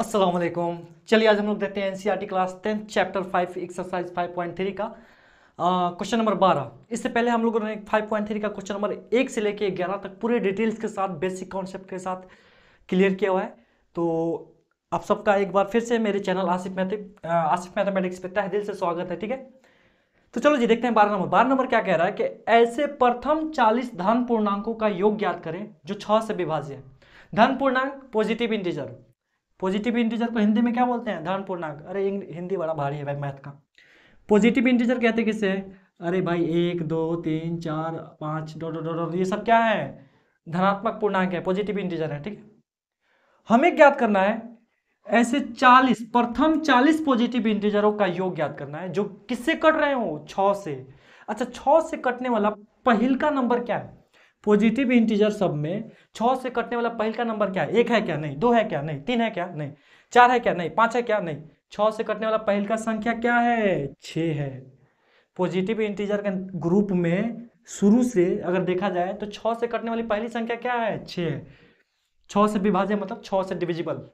असलम चलिए आज हम लोग देखते हैं टी class tenth chapter five exercise five point three का क्वेश्चन नंबर बारह इससे पहले हम लोगों ने फाइव पॉइंट थ्री का क्वेश्चन नंबर एक से लेके ग्यारह तक पूरे डिटेल्स के साथ बेसिक कॉन्सेप्ट के साथ क्लियर किया हुआ है तो आप सबका एक बार फिर से मेरे चैनल आसिफ मैथिक आसिफ मैथमेटिक्स पे तह दिल से स्वागत है ठीक है तो चलो जी देखते हैं बारह नंबर बारह नंबर क्या कह रहा है कि ऐसे प्रथम चालीस धन पूर्णांकों का योग ज्ञात करें जो छः से विभाज्य है धन पूर्णांक पॉजिटिव इंटीजर पॉजिटिव इंटीजर को हिंदी में क्या बोलते हैं धन पूर्णांक अरे हिंदी बड़ा भारी है भाई मैथ का पॉजिटिव इंटीजर कहते किसे अरे भाई एक दो तीन चार पाँच डो डो डो ये सब क्या है धनात्मक पूर्णांक है पॉजिटिव इंटीजर है ठीक है हमें ज्ञात करना है ऐसे 40 प्रथम 40 पॉजिटिव इंटीजरों का योग ज्ञात करना है जो किससे कट रहे हो छ से अच्छा छ से कटने वाला पहल का नंबर क्या है पॉजिटिव इंटीजर सब में छः से कटने वाला पहल का नंबर क्या है एक है क्या नहीं दो है क्या नहीं तीन है क्या नहीं चार है क्या नहीं पाँच है क्या नहीं छः से कटने वाला पहल का संख्या क्या है छः है पॉजिटिव इंटीजर के ग्रुप में शुरू से अगर देखा जाए तो छः से कटने वाली पहली संख्या क्या है छः है छः से विभाज्य मतलब छः से डिविजिबल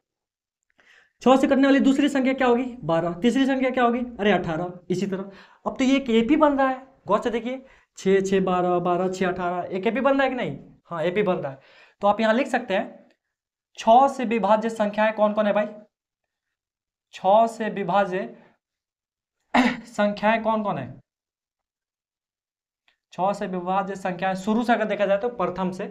छः से कटने वाली दूसरी संख्या क्या होगी बारह तीसरी संख्या क्या होगी अरे अठारह इसी तरह अब तो ये एक एपी बन रहा है गौर से देखिए छः छः बारह बारह छः अठारह एक एपी बन रहा है कि नहीं हाँ एपी बन रहा है तो आप यहाँ लिख सकते हैं छ से विभाज्य संख्याएं कौन कौन है भाई छ से विभाज्य संख्याएं कौन कौन है छ से विभाज्य संख्याएं शुरू से अगर देखा जाए तो प्रथम से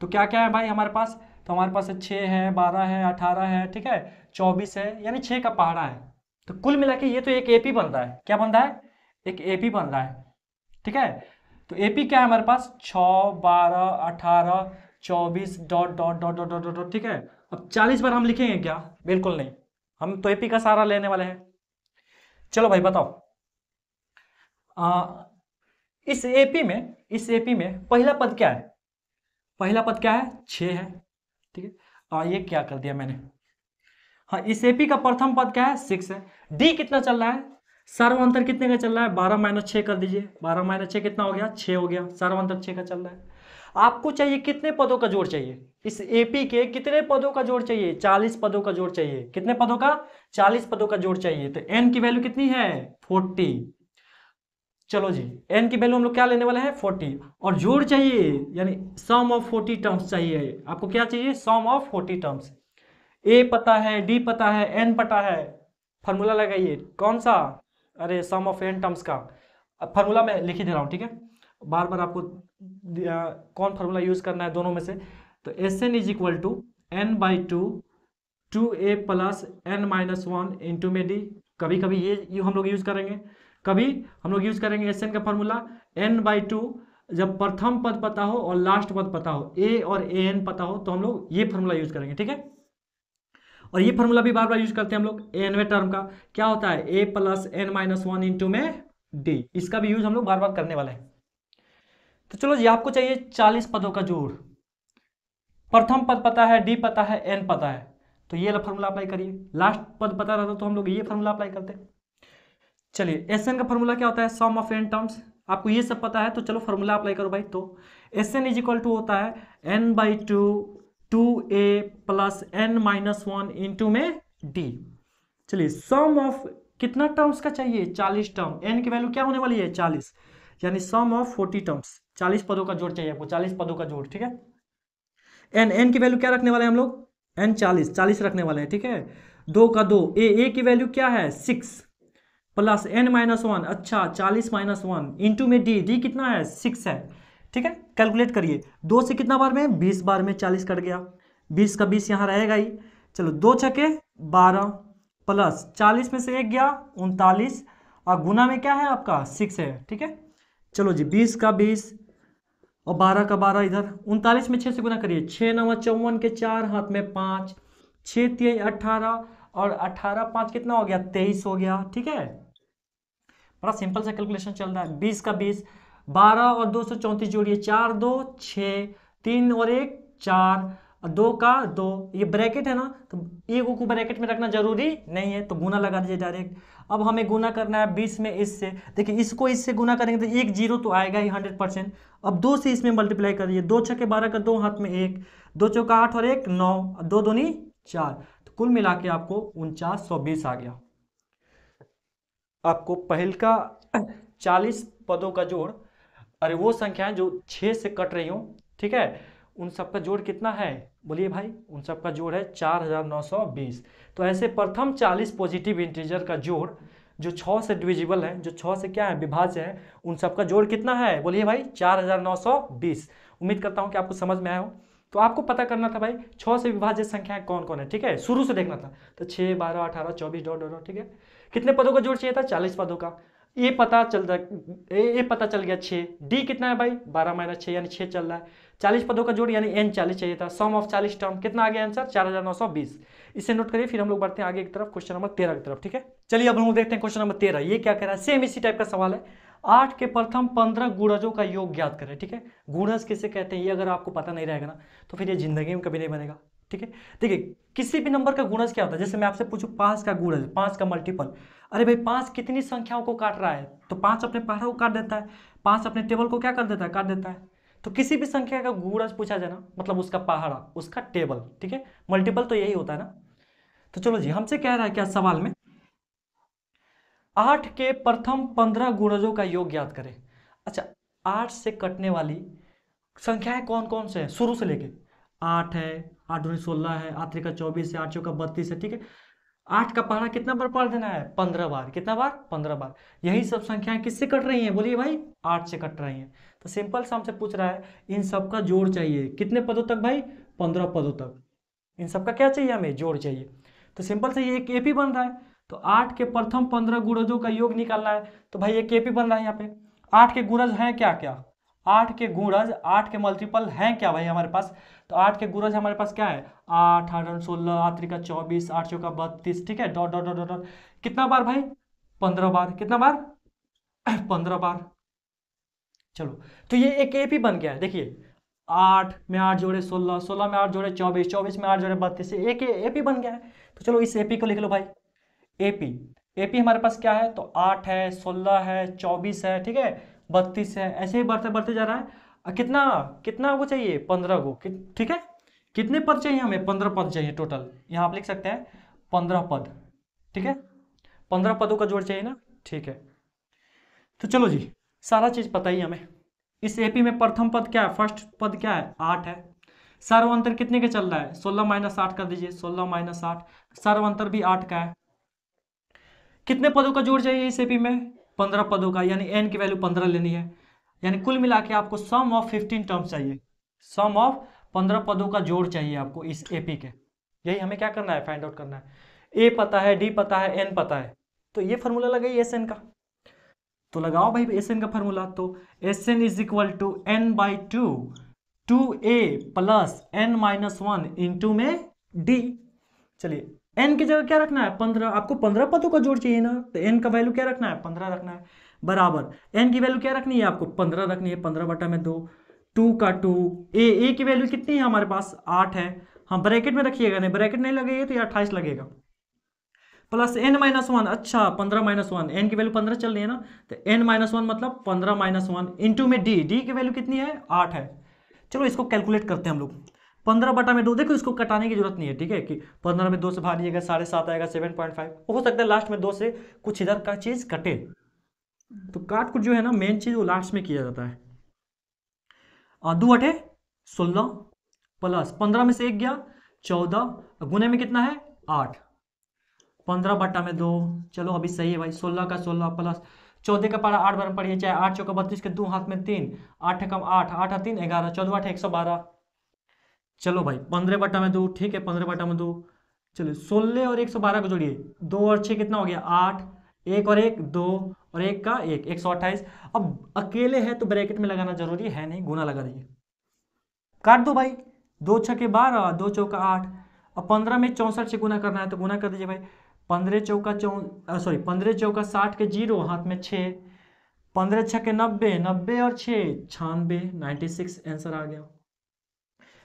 तो क्या क्या है भाई हमारे पास तो हमारे पास छः है बारह है अठारह है ठीक है चौबीस है यानी छः का पहाड़ा है तो कुल मिला के ये तो एक एपी बन रहा है क्या बन रहा है एक एपी बन रहा है ठीक है तो एपी क्या है हमारे पास छ बारह अठारह चौबीस dot dot dot dot dot dot ठीक है अब चालीस बार हम लिखेंगे क्या बिल्कुल नहीं हम तो एपी का सारा लेने वाले हैं चलो भाई बताओ आ, इस एपी में इस एपी में पहला पद क्या है पहला पद क्या है छ है ठीक है और ये क्या कर दिया मैंने हाँ इस एपी का प्रथम पद क्या है सिक्स है डी कितना चल रहा है सर्व अंतर कितने का चल रहा है बारह माइनस छः कर दीजिए बारह माइनस छः कितना हो गया छः हो गया सर्व अंतर छः का चल रहा है आपको चाहिए कितने पदों का जोड़ चाहिए इस एपी के कितने पदों का जोड़ चाहिए चालीस पदों का जोड़ चाहिए कितने पदों का चालीस पदों का जोड़ चाहिए तो एन की वैल्यू कितनी है फोर्टी चलो जी एन की वैल्यू हम लोग क्या लेने वाले हैं फोर्टी और जोड़ चाहिए यानी सम ऑफ फोर्टी टर्म्स चाहिए आपको क्या चाहिए sum of forty terms a पता है डी पता है एन पता है फॉर्मूला लगाइए कौन सा अरे सम ऑफ एन टर्म्स का फार्मूला मैं लिख ही दे रहा हूँ ठीक है बार बार आपको कौन फार्मूला यूज करना है दोनों में से तो S N is equal to N by two two A plus N minus one into में डी कभी कभी ये, यू हम लोग यूज करेंगे कभी हम लोग यूज करेंगे एस एन का फार्मूला एन बाई टू जब प्रथम पद पता हो और लास्ट पद पता हो ए और ए एन पता हो तो हम लोग ये फार्मूला यूज करेंगे ठीक है और ये फॉर्मूला भी बार बार यूज करते हैं हम लोग एनवे टर्म का क्या होता है ए plus N minus one into में डी इसका भी यूज हम लोग बार बार करने वाले हैं तो चलो जी आपको चाहिए चालीस पदों का जोड़ प्रथम पद पता है डी पता है एन पता है तो ये फॉर्मूला अप्लाई करिए लास्ट पद पता रहता तो हम लोग ये फॉर्मूला अप्लाई करते चलिए एस का फॉर्मूला क्या होता है सम ऑफ एन टर्म्स आपको ये सब पता है तो चलो फॉर्मूला अप्लाई करो भाई तो S N is equal to होता है n by two two A plus N minus one into में डी चलिए सम ऑफ कितना टर्म्स का चाहिए चालीस टर्म एन की वैल्यू क्या होने वाली है चालीस यानी सम ऑफ फोर्टी टर्म्स चालीस पदों का जोड़ चाहिए आपको चालीस पदों का जोड़ ठीक है एन एन की वैल्यू क्या रखने वाले हैं हम लोग एन चालीस चालीस रखने वाले हैं ठीक है दो का दो ए ए की वैल्यू क्या है six plus N minus one अच्छा चालीस माइनस वन इंटू में डी डी कितना है सिक्स है ठीक है कैलकुलेट करिए दो से कितना बार में बीस बार में चालीस कट गया बीस का बीस यहाँ रहेगा ही चलो दो छके बारह प्लस चालीस में से एक गया उनतालीस और गुना में क्या है आपका सिक्स है ठीक है चलो जी बीस का बीस और बारह का बारह इधर उनतालीस में छः से गुना करिए छः नवा चौवन के चार हाथ में पाँच छः तीन अट्ठारह और अट्ठारह पाँच कितना हो गया तेईस हो गया ठीक है बड़ा सिंपल सा कैलकुलेशन चल रहा है बीस का बीस बारह और दो सौ चौंतीस जोड़िए चार दो छः तीन और एक चार दो का दो ये ब्रैकेट है ना तो एक को ब्रैकेट में रखना जरूरी नहीं है तो गुना लगा दीजिए डायरेक्ट अब हमें गुना करना है बीस में इससे देखिए इसको इससे गुना करेंगे तो एक जीरो तो आएगा ही हंड्रेड परसेंट अब दो से इसमें मल्टीप्लाई करिए दो छः के बारह का दो हाथ में एक दो चौका आठ और एक नौ दो नहीं चार तो कुल मिला के आपको उनचास सौ बीस आ गया आपको पहल का चालीस पदों का जोड़ अरे वो संख्याएं जो छः से कट रही हो ठीक है उन सबका जोड़ कितना है बोलिए भाई उन सबका जोड़ है चार हज़ार नौ सौ बीस तो ऐसे प्रथम चालीस पॉजिटिव इंटीजर का जोड़ जो छ से डिविजिबल है जो छ से क्या है विभाज्य है उन सबका जोड़ कितना है बोलिए भाई चार हज़ार नौ सौ बीस उम्मीद करता हूं कि आपको समझ में आया हो तो आपको पता करना था भाई छ से विभाज्य संख्याएं कौन कौन है ठीक है शुरू से देखना था तो छह बारह अठारह चौबीस डॉट डॉट ठीक है कितने पदों का जोड़ चाहिए था चालीस पदों का ए पता चल ए, ए पता चल गया छः डी कितना है भाई बारह माइनस छः यानी छः चल रहा है चालीस पदों का जोड़ यानी एन चालीस चाहिए था सम ऑफ चालीस टर्म कितना आ गया आंसर चार हज़ार नौ सौ बीस इसे नोट करिए फिर हम लोग बढ़ते हैं आगे की तरफ क्वेश्चन नंबर तेरह की तरफ ठीक है चलिए अब हम लोग देखते हैं क्वेश्चन नंबर तेरह ये क्या कह रहा है सेम इसी टाइप का सवाल है आठ के प्रथम पंद्रह गुणजों का योग ज्ञात करें ठीक है गुणज किसे कहते हैं ये अगर आपको पता नहीं रहेगा ना तो फिर ये जिंदगी में कभी नहीं बनेगा ठीक है देखिए किसी भी नंबर का गुणज क्या होता है जैसे मैं आपसे पूछूं पांच का गुणज पांच का मल्टीपल अरे भाई पांच कितनी संख्याओं को काट रहा है तो पांच अपने पहाड़ को काट देता है पांच अपने टेबल को क्या कर देता है काट देता है तो किसी भी संख्या का गुणज पूछा जाए ना मतलब उसका पहाड़ा उसका टेबल ठीक है मल्टीपल तो यही होता है ना तो चलो जी हमसे कह रहा है क्या सवाल में आठ के प्रथम पंद्रह गुणजों का योग याद करें अच्छा आठ से कटने वाली संख्याएं कौन कौन से हैं शुरू से लेके आठ है आठ दूनी सोलह है आठ का चौबीस है आठ चौका बत्तीस है ठीक है आठ का पहाड़ा कितना बार पढ़ देना है पंद्रह बार कितना बार पंद्रह बार यही सब संख्याएं किससे कट रही हैं बोलिए भाई आठ से कट रही हैं तो सिंपल से हमसे पूछ रहा है इन सब का जोड़ चाहिए कितने पदों तक भाई पंद्रह पदों तक इन सब का क्या चाहिए हमें जोड़ चाहिए तो सिंपल से ये एक एपी बन रहा है तो आठ के प्रथम पंद्रह गुरजों का योग निकालना है तो भाई एक ए पी बन रहा है यहाँ पे आठ के गुरज हैं क्या क्या आठ के गुणज आठ के मल्टीपल हैं क्या भाई हमारे पास तो आठ के गुणज हमारे पास क्या है आठ आठ सोलह आठ त्रिका चौबीस आठ चौका बत्तीस ठीक है डॉट डॉट डॉट डॉट कितना बार भाई पंद्रह बार कितना बार पंद्रह बार चलो तो ये एक एपी बन गया है देखिए आठ में आठ जोड़े सोलह सोलह में आठ जोड़े चौबीस चौबीस में आठ जोड़े बत्तीस एक एपी बन गया है तो चलो इस एपी को लिख लो भाई एपी एपी हमारे पास क्या है तो आठ है सोलह है चौबीस है ठीक है बत्तीस है ऐसे ही बढ़ते बढ़ते जा रहा है कितना कितना वो चाहिए पंद्रह को ठीक है कितने पद चाहिए हमें पंद्रह पद चाहिए टोटल यहाँ आप लिख सकते हैं पंद्रह पद ठीक है पंद्रह पदों का जोड़ चाहिए ना ठीक है तो चलो जी सारा चीज़ पता ही हमें इस एपी में प्रथम पद क्या है फर्स्ट पद क्या है आठ है अंतर कितने का चल रहा है सोलह माइनस आठ कर दीजिए सोलह माइनस आठ अंतर भी आठ का है कितने पदों का जोड़ चाहिए इस एपी में पंद्रह पदों का यानी एन की वैल्यू पंद्रह लेनी है यानी कुल मिला के आपको सम ऑफ फिफ्टीन टर्म्स चाहिए सम ऑफ पंद्रह पदों का जोड़ चाहिए आपको इस ए पी के यही हमें क्या करना है फाइंड आउट करना है ए पता है डी पता है एन पता है तो ये फॉर्मूला लगाइए एस एन का तो लगाओ भाई एस एन का फॉर्मूला तो S N is equal to N by two two A plus N minus one into में डी चलिए एन की जगह क्या रखना है पंद्रह आपको पंद्रह पदों का जोड़ चाहिए ना तो एन का वैल्यू क्या रखना है पंद्रह रखना है बराबर एन की वैल्यू क्या रखनी है आपको पंद्रह रखनी है पंद्रह बटा में दो टू का टू ए ए की वैल्यू कितनी है हमारे पास आठ है हाँ ब्रैकेट में रखिएगा नहीं ब्रैकेट नहीं लगेगी तो ये अट्ठाइस लगेगा प्लस एन माइनस वन अच्छा पंद्रह माइनस वन एन की वैल्यू पंद्रह चल रही है ना तो एन माइनस वन मतलब पंद्रह माइनस वन इंटू में डी डी की वैल्यू कितनी है आठ है चलो इसको कैलकुलेट करते हैं हम लोग पंद्रह बटा में दो देखो इसको कटाने की जरूरत नहीं है ठीक है कि पंद्रह में दो से भाग दिएगा साढ़े सात आएगा सेवन पॉइंट फाइव हो सकता है लास्ट में दो से कुछ इधर का चीज कटे तो काट कुट जो है ना मेन चीज वो लास्ट में किया जाता है दो अठे सोलह प्लस पंद्रह में से एक गया चौदह गुने में कितना है आठ पंद्रह बट्टा में दो चलो अभी सही है भाई सोलह का सोलह प्लस चौदह का पारा आठ बार पढ़िए चाहे आठ चौका बत्तीस के दो हाथ में तीन आठ कम आठ आठ तीन ग्यारह चौदह आठ एक सौ बारह चलो भाई पंद्रह बटा में दो ठीक है पंद्रह बटा में दो चलो सोलह और एक सौ बारह को जोड़िए दो और छः कितना हो गया आठ एक और एक दो और एक का एक एक सौ अट्ठाईस अब अकेले है तो ब्रैकेट में लगाना जरूरी है नहीं गुना लगा रही काट दो भाई दो के बारह दो चौका आठ और पंद्रह में चौंसठ से गुना करना है तो गुना कर दीजिए भाई पंद्रह चौका चौ सॉरी पंद्रह चौका साठ के जीरो हाथ में छः पंद्रह छः के नब्बे नब्बे और छः छानबे नाइन्टी सिक्स आंसर आ गया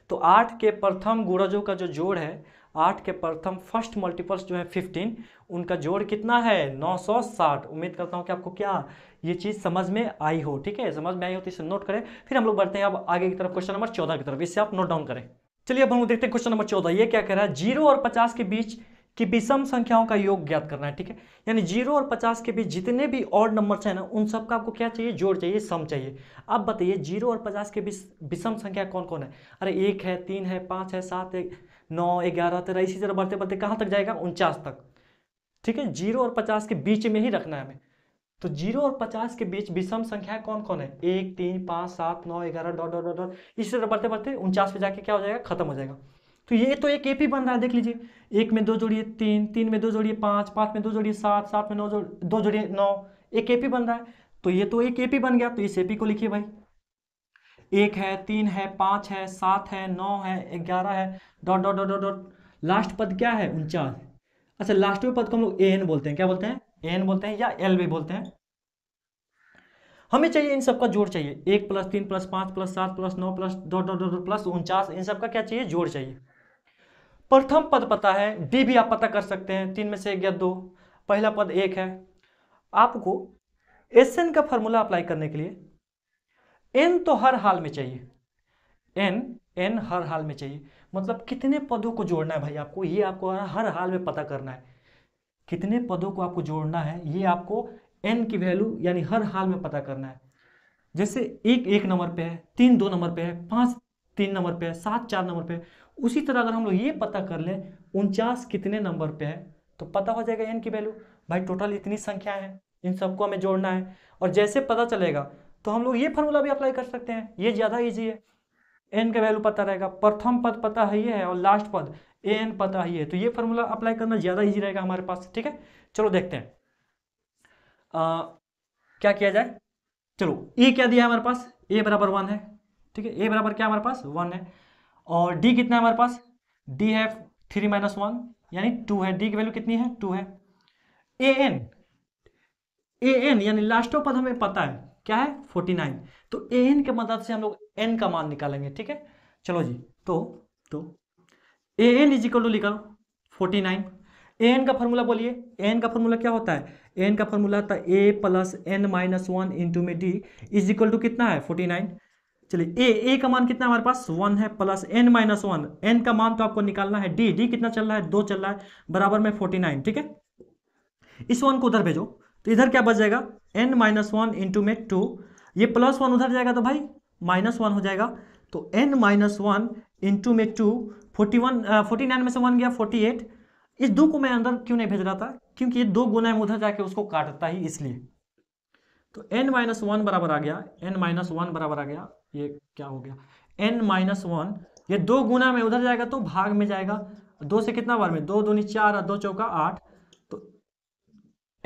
तो आठ के प्रथम गुणजों का जो जोड़ है आठ के प्रथम फर्स्ट मल्टीपल्स जो है फिफ्टीन उनका जोड़ कितना है नौ सौ साठ उम्मीद करता हूँ कि आपको क्या ये चीज़ समझ में आई हो ठीक है समझ में आई हो तो इसे नोट करें फिर हम लोग बढ़ते हैं अब आगे की तरफ क्वेश्चन नंबर चौदह की तरफ इसे आप नोट डाउन करें चलिए अब हम देखते हैं क्वेश्चन नंबर चौदह ये क्या कह रहा है जीरो और पचास के बीच कि विषम संख्याओं का योग ज्ञात करना है ठीक है यानी जीरो और पचास के बीच जितने भी और नंबर है ना उन सब का आपको क्या चाहिए जोड़ चाहिए सम चाहिए अब बताइए जीरो और पचास के बीच विषम संख्या कौन कौन है अरे एक है तीन है पाँच है सात है नौ ग्यारह तेरह इसी तरह बढ़ते बढ़ते कहाँ तक जाएगा उनचास तक ठीक है जीरो और पचास के बीच में ही रखना है हमें तो जीरो और पचास के बीच विषम संख्या कौन कौन है एक तीन पाँच सात नौ ग्यारह डॉट डॉट डॉट इसी तरह बढ़ते बढ़ते उनचास पे जाके क्या हो जाएगा खत्म हो जाएगा तो ये तो एक एपी बन रहा है देख लीजिए एक में दो जोड़िए तीन तीन में दो जोड़िए पांच पांच में दो जोड़िए सात सात में नौ जोड़ दो जोड़िए नौ एक एपी बन रहा है तो ये तो एक एपी बन गया तो इस एपी को लिखिए भाई एक है तीन है पांच है सात है नौ है ग्यारह है dot dot dot dot last पद क्या है उनचास अच्छा लास्ट में पद को हम लोग ए एन बोलते हैं क्या बोलते हैं ए एन बोलते हैं या एल भी बोलते हैं हमें चाहिए इन सबका जोड़ चाहिए एक प्लस तीन प्लस पांच प्लस सात प्लस नौ plus dot dot dot plus उनचास इन सबका क्या चाहिए जोड़ चाहिए प्रथम पद पता है डी भी आप पता कर सकते हैं तीन में से एक या दो पहला पद एक है आपको एस एन का फॉर्मूला अप्लाई करने के लिए एन तो हर हाल में चाहिए एन एन हर हाल में चाहिए मतलब कितने पदों को जोड़ना है भाई आपको ये आपको हर हाल में पता करना है कितने पदों को आपको जोड़ना है ये आपको एन की वैल्यू यानी हर हाल में पता करना है जैसे एक एक नंबर पे है तीन दो नंबर पे है पांच तीन नंबर पे है सात चार नंबर पे है उसी तरह अगर हम लोग ये पता कर लें उनचास कितने नंबर पे है तो पता हो जाएगा एन की वैल्यू भाई टोटल इतनी संख्या है इन सबको हमें जोड़ना है और जैसे पता चलेगा तो हम लोग ये फॉर्मूला भी अप्लाई कर सकते हैं ये ज़्यादा ईजी है एन का वैल्यू पता रहेगा प्रथम पद पता ही है और लास्ट पद ए एन पता ही है तो ये फॉर्मूला अप्लाई करना ज़्यादा ईजी रहेगा हमारे पास ठीक है चलो देखते हैं आ, क्या किया जाए चलो ए क्या दिया है हमारे पास ए बराबर वन है ठीक है ए बराबर क्या हमारे पास वन है और डी कितना है हमारे पास डी है थ्री माइनस वन यानी टू है डी की वैल्यू कितनी है टू है ए एन ए एन यानी लास्टो पद हमें पता है क्या है फोर्टी नाइन तो ए एन के मदद से हम लोग एन का मान निकालेंगे ठीक है चलो जी तो तो A N is equal to लिखा लो फोर्टी नाइन ए एन का फॉर्मूला बोलिए ए एन का फॉर्मूला क्या होता है ए एन का फॉर्मूला है ए plus N minus one into में डी इज इक्वल टू कितना है फोर्टी नाइन चलिए ए ए का मान कितना हमारे पास वन है plus N minus one N का मान तो आपको निकालना है डी डी कितना चल रहा है दो चल रहा है बराबर में फोर्टी नाइन ठीक है इस वन को उधर भेजो तो इधर क्या बच जाएगा एन माइनस वन इंटू में टू ये प्लस वन उधर जाएगा तो भाई माइनस वन हो जाएगा तो एन माइनस वन इंटू में two forty one forty nine में से वन गया फोर्टी एट इस दो को मैं अंदर क्यों नहीं भेज रहा था क्योंकि ये दो गुना में उधर जाके उसको काटता ही इसलिए तो एन माइनस वन बराबर आ गया एन माइनस वन बराबर आ गया ये क्या हो गया एन माइनस वन ये दो गुना में उधर जाएगा तो भाग में जाएगा दो से कितना बार में दो दूनी चार दो चौका आठ तो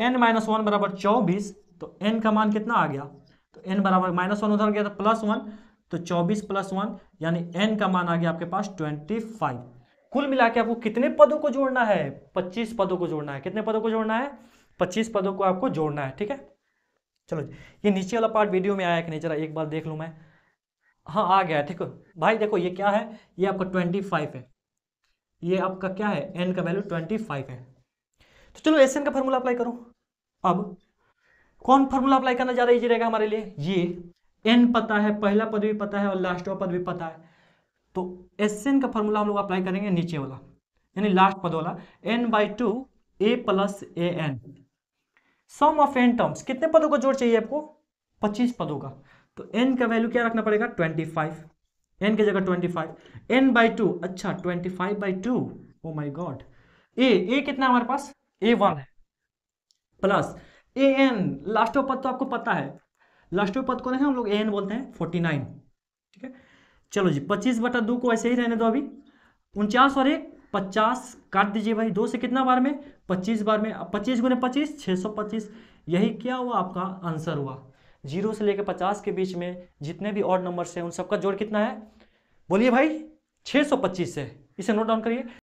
एन माइनस वन बराबर चौबीस तो एन का मान कितना आ गया तो एन बराबर माइनस वन उधर गया तो प्लस वन तो चौबीस प्लस वन यानी एन का मान आ गया आपके पास ट्वेंटी फाइव कुल मिला के आपको कितने पदों को जोड़ना है पच्चीस पदों को जोड़ना है कितने पदों को जोड़ना है पच्चीस पदों को आपको जोड़ना है ठीक है चलो ये नीचे वाला पार्ट वीडियो में आया कि नहीं जरा एक बार देख लू मैं हाँ आ गया ठीक है भाई देखो ये क्या है ये आपका ट्वेंटी फाइव है ये आपका क्या है एन का वैल्यू ट्वेंटी फाइव है तो चलो एस एन का फॉर्मूला अप्लाई करो अब कौन फॉर्मूला अप्लाई करना ज़्यादा ईजी रहेगा हमारे लिए ये एन पता है पहला पद भी पता है और लास्ट वाला पद भी पता है तो एस एन का फॉर्मूला हम लोग अप्लाई करेंगे नीचे वाला यानी लास्ट पद वाला N by two A plus A N sum of N terms कितने पदों का जोड़ चाहिए आपको पच्चीस पदों का तो एन का वैल्यू क्या रखना पड़ेगा ट्वेंटी फाइव एन की जगह twenty five N by two अच्छा twenty five by two oh my God A A कितना हमारे पास ए वन है प्लस ए एन लास्ट पद तो आपको पता है लास्ट पद को देखा हम लोग ए एन बोलते हैं फोर्टी नाइन ठीक है चलो जी पच्चीस बटा दो को ऐसे ही रहने दो अभी उनचास और एक पचास काट दीजिए भाई दो से कितना बार में पच्चीस बार में पच्चीस गुने पच्चीस छः सौ पच्चीस यही क्या हुआ आपका आंसर हुआ जीरो से लेकर पचास के बीच में जितने भी और नंबर्स हैं उन सबका जोड़ कितना है बोलिए भाई सौ पच्चीस है इसे नोट डाउन करिए